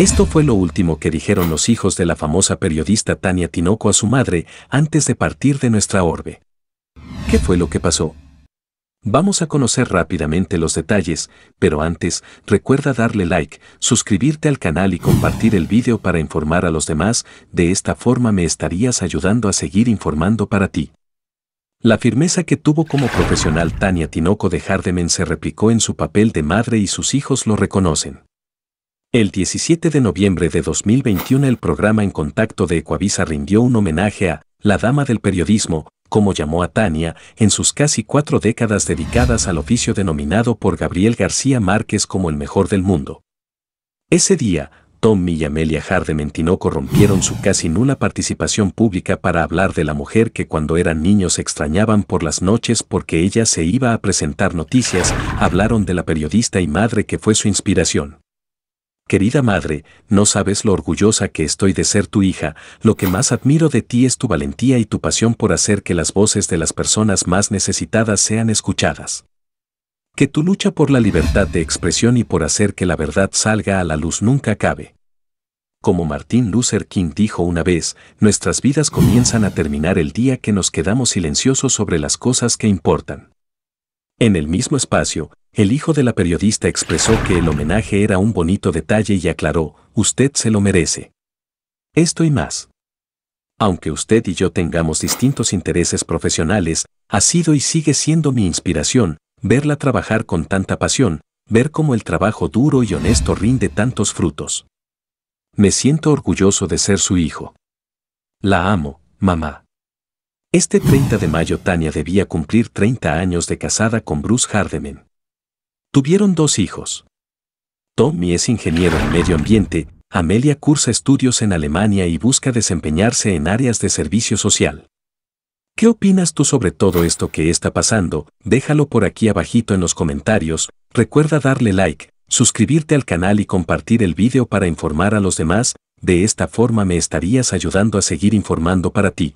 Esto fue lo último que dijeron los hijos de la famosa periodista Tania Tinoco a su madre antes de partir de nuestra orbe. ¿Qué fue lo que pasó? Vamos a conocer rápidamente los detalles, pero antes, recuerda darle like, suscribirte al canal y compartir el vídeo para informar a los demás, de esta forma me estarías ayudando a seguir informando para ti. La firmeza que tuvo como profesional Tania Tinoco de Hardeman se replicó en su papel de madre y sus hijos lo reconocen. El 17 de noviembre de 2021 el programa En Contacto de Ecuavisa rindió un homenaje a la dama del periodismo, como llamó a Tania, en sus casi cuatro décadas dedicadas al oficio denominado por Gabriel García Márquez como el mejor del mundo. Ese día, Tommy y Amelia Hardementino corrompieron su casi nula participación pública para hablar de la mujer que cuando eran niños extrañaban por las noches porque ella se iba a presentar noticias, hablaron de la periodista y madre que fue su inspiración. Querida madre, no sabes lo orgullosa que estoy de ser tu hija, lo que más admiro de ti es tu valentía y tu pasión por hacer que las voces de las personas más necesitadas sean escuchadas. Que tu lucha por la libertad de expresión y por hacer que la verdad salga a la luz nunca acabe. Como Martin Luther King dijo una vez, nuestras vidas comienzan a terminar el día que nos quedamos silenciosos sobre las cosas que importan. En el mismo espacio, el hijo de la periodista expresó que el homenaje era un bonito detalle y aclaró, usted se lo merece. Esto y más. Aunque usted y yo tengamos distintos intereses profesionales, ha sido y sigue siendo mi inspiración, verla trabajar con tanta pasión, ver cómo el trabajo duro y honesto rinde tantos frutos. Me siento orgulloso de ser su hijo. La amo, mamá. Este 30 de mayo Tania debía cumplir 30 años de casada con Bruce Hardeman. Tuvieron dos hijos. Tommy es ingeniero en medio ambiente, Amelia cursa estudios en Alemania y busca desempeñarse en áreas de servicio social. ¿Qué opinas tú sobre todo esto que está pasando? Déjalo por aquí abajito en los comentarios, recuerda darle like, suscribirte al canal y compartir el vídeo para informar a los demás, de esta forma me estarías ayudando a seguir informando para ti.